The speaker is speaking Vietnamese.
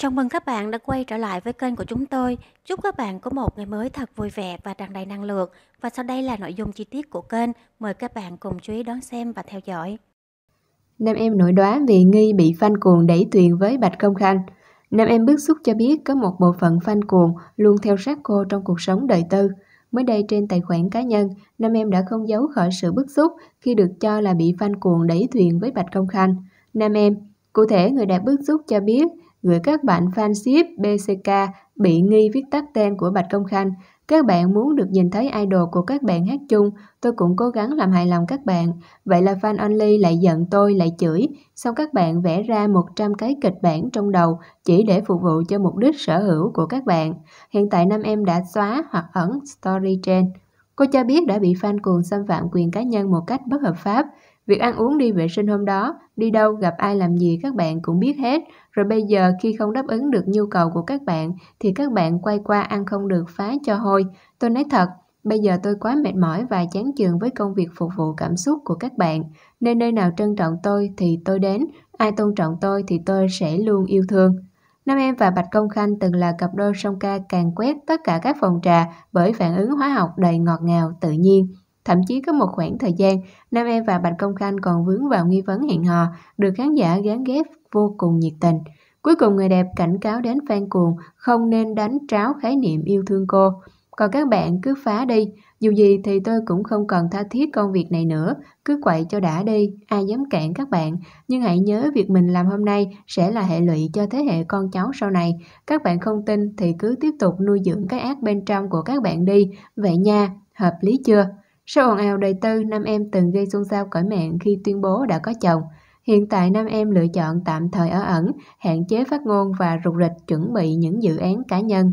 Chào mừng các bạn đã quay trở lại với kênh của chúng tôi. Chúc các bạn có một ngày mới thật vui vẻ và tràn đầy năng lượng. Và sau đây là nội dung chi tiết của kênh. Mời các bạn cùng chú ý đón xem và theo dõi. Nam em nổi đoán vì nghi bị fan cuồng đẩy tuyền với Bạch Công Khanh. Nam em bức xúc cho biết có một bộ phận fan cuồng luôn theo sát cô trong cuộc sống đời tư. Mới đây trên tài khoản cá nhân, Nam em đã không giấu khỏi sự bức xúc khi được cho là bị fan cuồng đẩy thuyền với Bạch Công Khanh. Nam em Cụ thể, người đẹp bức xúc cho biết gửi các bạn fanship BCK bị nghi viết tắt tên của Bạch Công Khanh. Các bạn muốn được nhìn thấy idol của các bạn hát chung, tôi cũng cố gắng làm hài lòng các bạn. Vậy là fan only lại giận tôi, lại chửi. Xong các bạn vẽ ra 100 cái kịch bản trong đầu chỉ để phục vụ cho mục đích sở hữu của các bạn. Hiện tại năm em đã xóa hoặc ẩn story trên. Cô cho biết đã bị fan cuồng xâm phạm quyền cá nhân một cách bất hợp pháp. Việc ăn uống đi vệ sinh hôm đó, đi đâu, gặp ai làm gì các bạn cũng biết hết. Rồi bây giờ khi không đáp ứng được nhu cầu của các bạn thì các bạn quay qua ăn không được phá cho hôi. Tôi nói thật, Bây giờ tôi quá mệt mỏi và chán chường với công việc phục vụ cảm xúc của các bạn, nên nơi nào trân trọng tôi thì tôi đến, ai tôn trọng tôi thì tôi sẽ luôn yêu thương. Nam Em và Bạch Công Khanh từng là cặp đôi song ca càng quét tất cả các phòng trà bởi phản ứng hóa học đầy ngọt ngào, tự nhiên. Thậm chí có một khoảng thời gian, Nam Em và Bạch Công Khanh còn vướng vào nghi vấn hẹn hò, được khán giả gán ghép vô cùng nhiệt tình. Cuối cùng người đẹp cảnh cáo đến fan cuồng không nên đánh tráo khái niệm yêu thương cô. Còn các bạn cứ phá đi, dù gì thì tôi cũng không cần tha thiết công việc này nữa, cứ quậy cho đã đi, ai dám cản các bạn. Nhưng hãy nhớ việc mình làm hôm nay sẽ là hệ lụy cho thế hệ con cháu sau này. Các bạn không tin thì cứ tiếp tục nuôi dưỡng cái ác bên trong của các bạn đi. Vậy nha, hợp lý chưa? Sau ồn ào đời tư, nam em từng gây xôn xao cõi mạng khi tuyên bố đã có chồng. Hiện tại nam em lựa chọn tạm thời ở ẩn, hạn chế phát ngôn và rụt rịch chuẩn bị những dự án cá nhân.